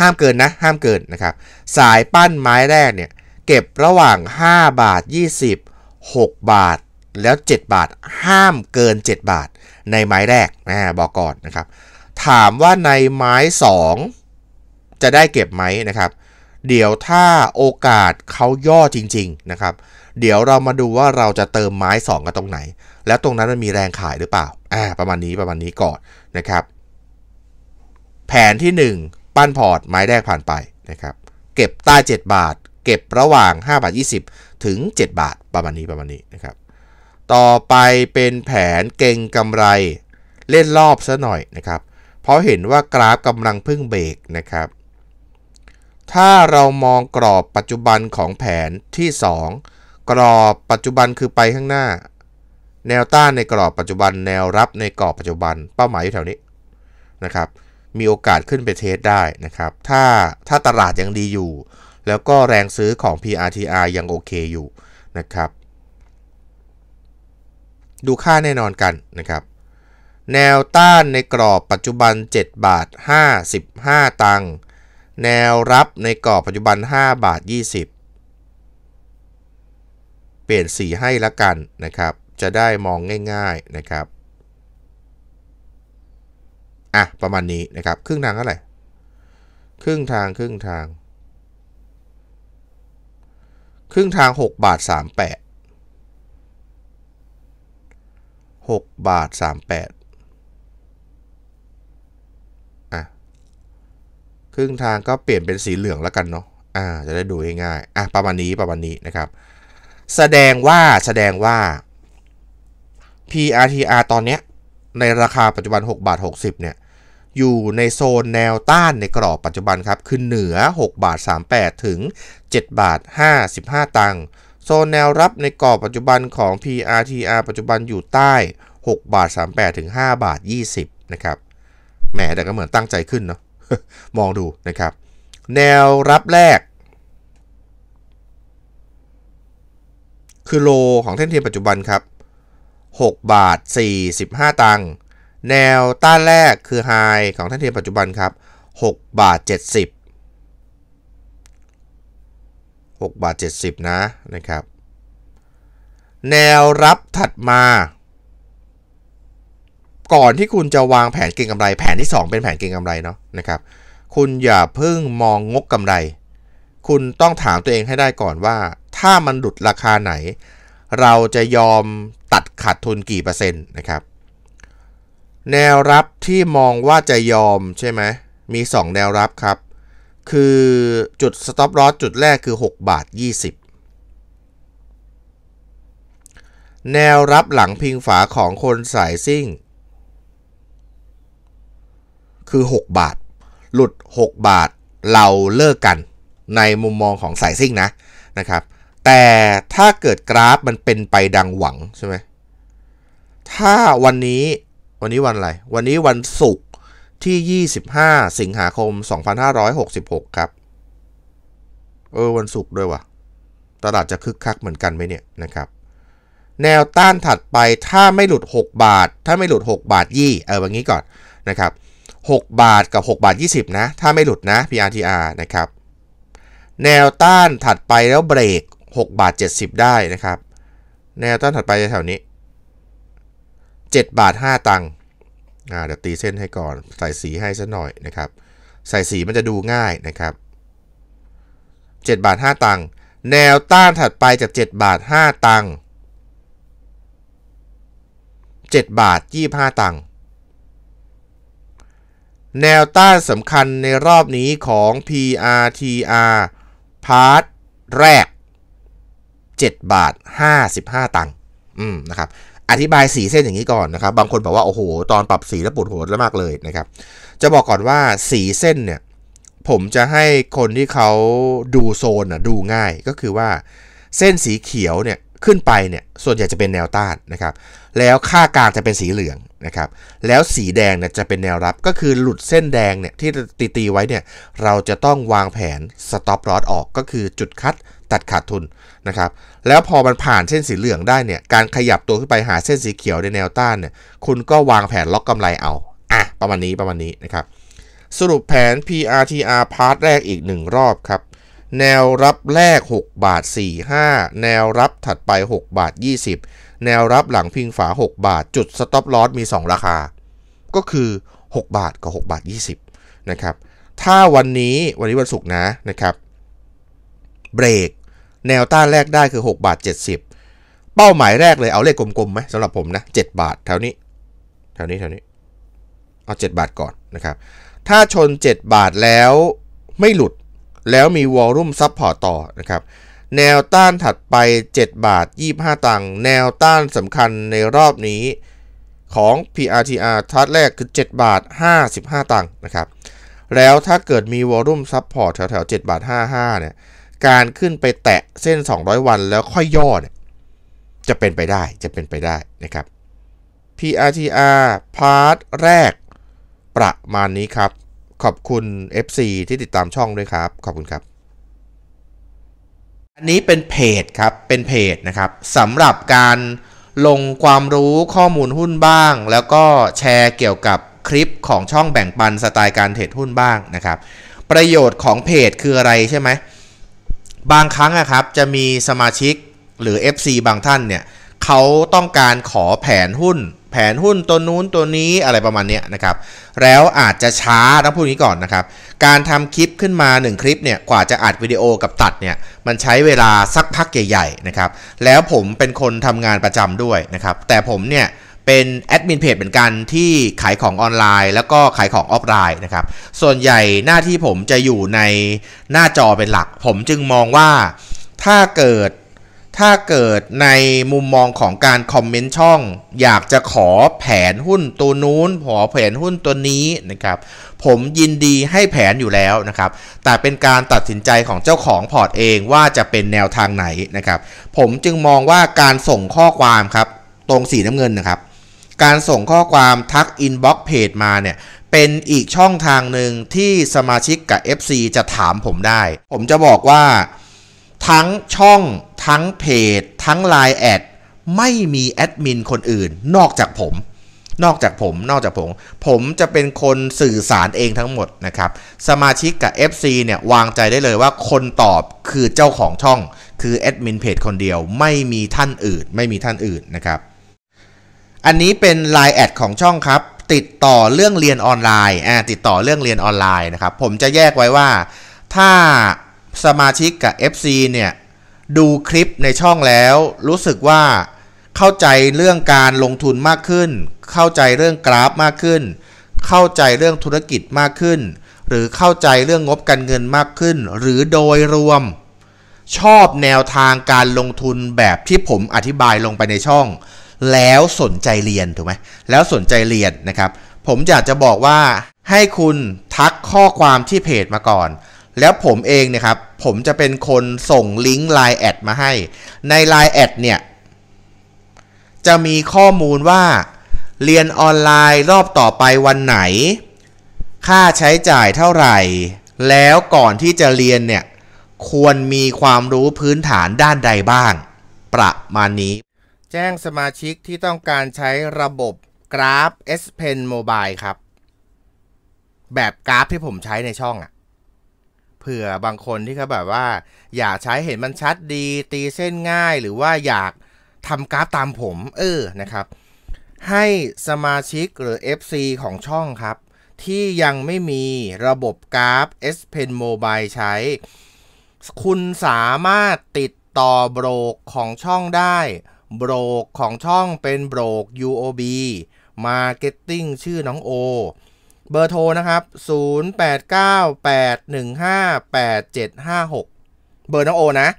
[SPEAKER 1] ห้ามเกินนะห้ามเกินนะครับสายปั้นไม้แรกเนี่ยเก็บระหว่าง 5 บาท 20 6 บาทแล้ว 7 บาทห้ามเกิน 7 บาทในไม้แรกนะบอกก่อนนะครับ ถามว่าในไม้ 2 จะได้เก็บไหมนะครับ เดี๋ยวถ้าโอกาสเขาย่อจริงๆนะครับ เดี๋ยวเรามาดูว่าเราจะเติมไม้ 2กันตรงไหน แล้วตรงนั้นมันมีแรงขายหรือเปล่าอ่า ประมาณนี้ประมาณนี้ก่อนนะครับ แผนที่ 1 ปั้นพอร์ต ไม้แรกผ่านไปนะครับ เก็บใต้ 7 บาท เก็บระหว่าง5บาท20ถึง 7 บาท ประมาณนี้ประมาณนี้นะครับต่อไปเป็นแผนเก่งกำไรเล่นรอบซะหน่อยนะครับ เพราะเห็นว่ากราฟกำลังพึ่งเบรกนะครับ ถ้าเรามองกรอบปัจจุบันของแผนที่ 2 กรอบปัจจุบันคือไปข้างหน้า แนวต้านในกรอบปัจจุบันแนวรับในกรอบปัจจุบันเป้าหมายอยู่แถวนี้นะครับ มีโอกาสขึ้นไปเทสได้นะครับ ถ้าถ้าตลาดยังดีอยู่ แล้วก็แรงซื้อของ PRTR ยังโอเคอยู่นะครับดูค่าแน่นอนกันนะครับแนวต้านในกรอบปัจจุบัน7บาท55 ตังค์แนวรับในกรอบปัจจุบัน5บาท20 เปลี่ยนสีให้ละกันนะครับจะได้มองง่ายๆนะครับอ่ะประมาณนี้นะครับครึ่งทางเท่าไหร่ครึ่งทางครึ่งทาง ครึ่งทาง6บาท38 6บาท38อ่ะ ครึ่งทางก็เปลี่ยนเป็นสีเหลืองแล้วกันเนาะ อ่า จะได้ดูง่ายๆอ่ะ ประมาณนี้ ประมาณนี้นะครับ แสดงว่า แสดงว่า PRTR ตอนเนี้ย ในราคาปัจจุบัน 6 บาท 60เนี่ย อยู่ในโซนแนวต้านในกรอบปัจจุบันครับคือเหนือ 6 บาท 38 ถึง 7 บาท 55 ตังค์โซนแนวรับในกรอบปัจจุบันของ PRTR ปัจจุบันอยู่ใต้6บาท38ถึง5บาท20นะครับแหมแต่ก็เหมือนตั้งใจขึ้นเนาะ มองดูนะครับ แนวรับแรก คือโลของเท่นเทียมปัจจุบันครับ6บาท45 ตังค์แนวต้านแรกคือไฮของเท่นเทียมปัจจุบันครับ6บาท70 6บาท70 นะนะครับ แนวรับถัดมา ก่อนที่คุณจะวางแผนเก็งกำไร แผนที่ 2 เป็นแผนเก็งกำไรเนาะนะครับคุณอย่าเพิ่งมองงกกำไร คุณต้องถามตัวเองให้ได้ก่อนว่า ถ้ามันหลุดราคาไหน เราจะยอมตัดขาดทุนกี่เปอร์เซ็นต์นะครับ แนวรับที่มองว่าจะยอมใช่ไหม มี 2 แนวรับครับคือจุด stop loss จุดแรกคือ 6 บาท 20 แนวรับหลังพิงฝาของคนสายซิ่ง คือ 6 บาท หลุด 6 บาทเราเลิกกันในมุมมองของสายซิ่งนะนะครับแต่ถ้าเกิดกราฟมันเป็นไปดังหวัง ใช่ไหมถ้า วันนี้วันนี้วันอะไรวันนี้วันศุกร์ที่ 25 สิงหาคม 2566ครับ เออ วันศุกร์ด้วยวะตลาดจะคึกคักเหมือนกันไหมเนี่ยนะครับ แนวต้านถัดไปถ้าไม่หลุด 6 บาท ถ้าไม่หลุด 6 บาทยี่เออวันนี้ก่อนนะครับ6บาทกับ 6 บาท 20นะถ้าไม่หลุดนะ PRTR นะครับแนวต้านถัดไปแล้วเบรก6บาท70 ได้นะครับ แนวต้านถัดไปแถวนี้7บาท5ตังค์อ่าเดี๋ยวตีเส้นให้ก่อนใส่สีให้ซะหน่อยนะครับ ใส่สีมันจะดูง่ายนะครับ 7 บาท 5 ตังค์แนวต้านถัดไปจาก 7 บาท 5 ตังค์7บาท 25 ตังค์แนวต้านสำคัญในรอบนี้ของ PRTR พาร์ทแรก 7 บาท 55 ตังค์อืมนะครับอธิบายสีเส้นอย่างนี้ก่อนนะครับ บางคนบอกว่าโอ้โห ตอนปรับสีแล้วปวดหัวแล้วมากเลยนะครับ จะบอกก่อนว่าสีเส้นเนี่ย ผมจะให้คนที่เขาดูโซนอ่ะดูง่ายก็คือว่า เส้นสีเขียวเนี่ยขึ้นไปเนี่ยส่วนใหญ่จะเป็นแนวต้านนะครับ แล้วค่ากลางจะเป็นสีเหลืองนะครับ แล้วสีแดงเนี่ยจะเป็นแนวรับก็คือหลุดเส้นแดงเนี่ยที่ตีตีไว้เนี่ยเราจะต้องวางแผนสต็อปลอสออกก็คือจุดคัดตัดขาดทุนนะครับแล้วพอมันผ่านเส้นสีเหลืองได้เนี่ยการขยับตัวขึ้นไปหาเส้นสีเขียวในแนวต้านเนี่ยคุณก็วางแผนล็อกกำไรเอาอ่ะประมาณนี้ประมาณนี้นะครับสรุปแผน PRTR พาร์ทแรกอีก 1 รอบครับแนวรับแรก6บาท45 แนวรับถัดไป6บาท20 แนวรับหลังพิงฝา 6 บาทจุดสต็อปลอสมี 2 ราคา ก็คือ 6 บาทกับ6บาท20 นะครับ ถ้าวันนี้วันนี้วันศุกร์นะนะครับเบรกแนวต้านแรกได้คือ 6 บาท 70 เป้าหมายแรกเลยเอาเลขกลมๆไหมสำหรับผมนะ 7 บาท แถวนี้ แถวนี้แถวนี้เอา 7 บาทก่อนนะครับถ้าชน 7 บาทแล้วไม่หลุดแล้วมีวอลลุ่มซับพอร์ตต่อนะครับแนวต้านถัดไป 7 บาท 25 ตังค์แนวต้านสำคัญในรอบนี้ของ PRTR ทัดแรกคือ7 บาท 55 ตังค์นะครับแล้วถ้าเกิดมีวอลุ่มซับพอร์ตแถวๆ7บาท 55 เนี่ยการขึ้นไปแตะเส้น 200 วัน แล้วค่อยย่อเนี่ยจะเป็นไปได้จะเป็นไปได้นะครับ PRTR พาร์ทแรกประมาณนี้ครับ ขอบคุณ FC ที่ติดตามช่องด้วยครับขอบคุณครับ อันนี้เป็นเพจครับเป็นเพจนะครับสำหรับการลงความรู้ข้อมูลหุ้นบ้าง แล้วก็แชร์เกี่ยวกับคลิปของช่องแบ่งปันสไตล์การเทรดหุ้นบ้างนะครับ ประโยชน์ของเพจคืออะไรใช่ไหมบางครั้งนะครับจะมีสมาชิกหรือ FC บางท่านเนี่ยเขาต้องการขอแผนหุ้น แผนหุ้นตัวนู้นตัวนี้อะไรประมาณนี้นะครับแล้วอาจจะช้า ต้องพูดนี้ก่อนนะครับ การทำคลิปขึ้นมา 1 คลิปเนี่ยกว่าจะอัดวิดีโอกับตัดเนี่ยมันใช้เวลาสักพักใหญ่ๆนะครับ แล้วผมเป็นคนทำงานประจำด้วยนะครับแต่ผมเนี่ยเป็นแอดมินเพจเหมือนกันที่ขายของออนไลน์แล้วก็ขายของออฟไลน์นะครับ ส่วนใหญ่หน้าที่ผมจะอยู่ในหน้าจอเป็นหลัก ผมจึงมองว่าถ้าเกิดถ้าเกิดในมุมมองของการคอมเมนต์ช่อง อยากจะขอแผนหุ้นตัวนู้นขอแผนหุ้นตัวนี้นะครับผมยินดีให้แผนอยู่แล้วนะครับแต่เป็นการตัดสินใจของเจ้าของพอร์ตเองว่าจะเป็นแนวทางไหนนะครับผมจึงมองว่าการส่งข้อความครับตรงสีน้ำเงินนะครับการส่งข้อความทักอินบ็อกเพจมาเนี่ยเป็นอีกช่องทางหนึ่งที่สมาชิกกับ FC จะถามผมได้ ผมจะบอกว่า ทั้งช่องทั้งเพจทั้ง l ล n e แอดไม่มีแอดมินคนอื่น นอกจากผม นอกจากผมนอกจากผม ผมจะเป็นคนสื่อสารเองทั้งหมดนะครับสมาชิกกับ FC เนี่ยวางใจได้เลยว่าคนตอบคือเจ้าของช่องคือแอดมินเพจคนเดียว ไม่มีท่านอื่น ไม่มีท่านอื่นนะครับอันนี้เป็น Line แอดของช่องครับ ติดต่อเรื่องเรียนออนไลน์อ่าติดต่อเรื่องเรียนออนไลน์นะครับผมจะแยกไว้ว่า ถ้าสมาชิกกับ FC เนี่ยดูคลิปในช่องแล้ว รู้สึกว่าเข้าใจเรื่องการลงทุนมากขึ้น เข้าใจเรื่องกราฟมากขึ้น เข้าใจเรื่องธุรกิจมากขึ้น หรือเข้าใจเรื่องงบการเงินมากขึ้น หรือโดยรวม ชอบแนวทางการลงทุนแบบที่ผมอธิบายลงไปในช่องแล้วสนใจเรียนถูกไหมแล้วสนใจเรียนนะครับ ผมอยากจะบอกว่าให้คุณทักข้อความที่เพจมาก่อน แล้วผมเองเนี่ยครับ ผมจะเป็นคนส่งลิงก์ Line แอดมาให้ ใน Line แอดเนี่ยจะมีข้อมูลว่าเรียนออนไลน์รอบต่อไปวันไหน ค่าใช้จ่ายเท่าไหร่ แล้วก่อนที่จะเรียนเนี่ยควรมีความรู้พื้นฐานด้านใดบ้าง ประมาณนี้แจ้งสมาชิกที่ต้องการใช้ระบบกราฟ S Pen Mobile ครับ แบบกราฟที่ผมใช้ในช่องอะ่ะเผื่อบางคนที่เขาแบบว่า อยากใช้เห็นมันชัดดีตีเส้นง่าย หรือว่าอยากทำกราฟตามผม เออนะครับ ให้สมาชิกหรือ FC ของช่องครับ ที่ยังไม่มีระบบกราฟ S Pen Mobile ใช้ คุณสามารถติดต่อโบรกของช่องได้โบรกของช่องเป็นโบรก UOB Marketing ชื่อน้องโอ เบอร์โทรนะครับ 0898158756 เบอร์น้องโอนะ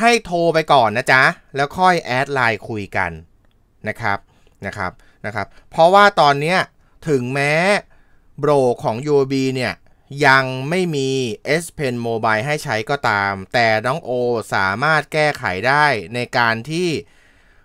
[SPEAKER 1] ให้โทรไปก่อนนะจ๊ะ แล้วค่อยแอดไลน์คุยกันนะครับนะครับนะครับเพราะว่าตอนนี้ถึงแม้โบรกของ UOB เนี่ยยังไม่มี S Pen Mobile ให้ใช้ก็ตาม แต่น้องโอสามารถแก้ไขได้ในการที่